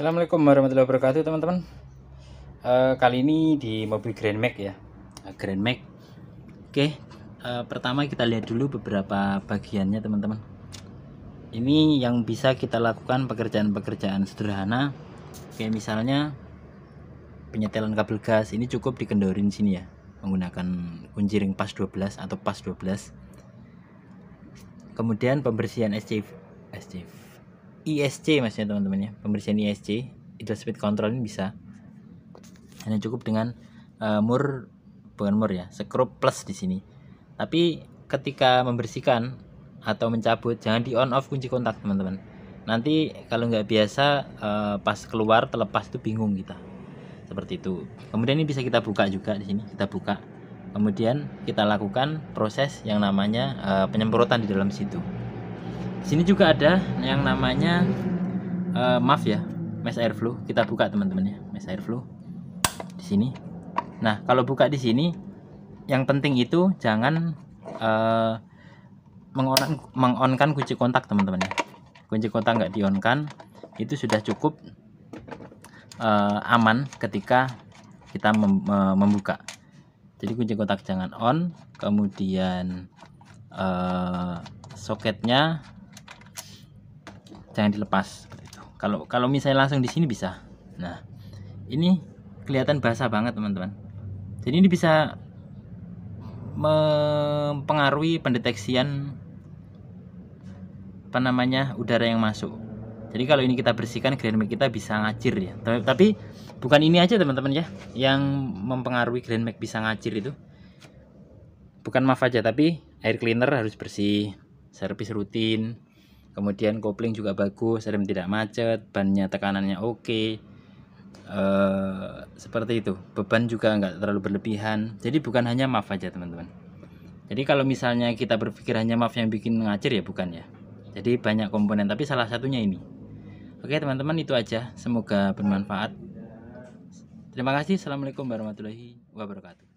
Assalamualaikum warahmatullahi wabarakatuh teman-teman uh, Kali ini di mobil Grand Max ya eh, Grand Max Oke okay. uh, eh, pertama kita lihat dulu beberapa bagiannya teman-teman Ini yang bisa kita lakukan pekerjaan-pekerjaan sederhana okay, misalnya penyetelan kabel gas ini cukup dikendorin sini ya Menggunakan kunci ring pas 12 atau pas 12 Kemudian pembersihan SCV, SCV ISC maksudnya teman-teman ya pembersihan ISC idle speed control ini bisa hanya cukup dengan uh, mur bukan mur ya sekrup plus di sini tapi ketika membersihkan atau mencabut jangan di on off kunci kontak teman-teman nanti kalau nggak biasa uh, pas keluar terlepas itu bingung kita seperti itu kemudian ini bisa kita buka juga di sini kita buka kemudian kita lakukan proses yang namanya uh, penyemprotan di dalam situ sini juga ada yang namanya uh, maaf ya mesh airflow kita buka teman-teman ya mesh airflow di sini nah kalau buka di sini yang penting itu jangan uh, eh, mengonkan mengonkan kunci kontak teman-teman ya kunci kontak nggak dionkan itu sudah cukup uh, aman ketika kita mem membuka jadi kunci kontak jangan on kemudian uh, soketnya jangan dilepas seperti itu kalau kalau misalnya langsung di sini bisa nah ini kelihatan basah banget teman-teman jadi ini bisa mempengaruhi pendeteksian apa namanya udara yang masuk jadi kalau ini kita bersihkan green mag kita bisa ngacir ya tapi, bukan ini aja teman-teman ya yang mempengaruhi green mag bisa ngacir itu bukan maaf aja tapi air cleaner harus bersih servis rutin kemudian kopling juga bagus rem tidak macet bannya tekanannya oke okay. Eh, seperti itu beban juga nggak terlalu berlebihan jadi bukan hanya maaf aja teman-teman jadi kalau misalnya kita berpikir hanya maaf yang bikin ngacir ya bukan ya jadi banyak komponen tapi salah satunya ini oke teman-teman itu aja semoga bermanfaat terima kasih assalamualaikum warahmatullahi wabarakatuh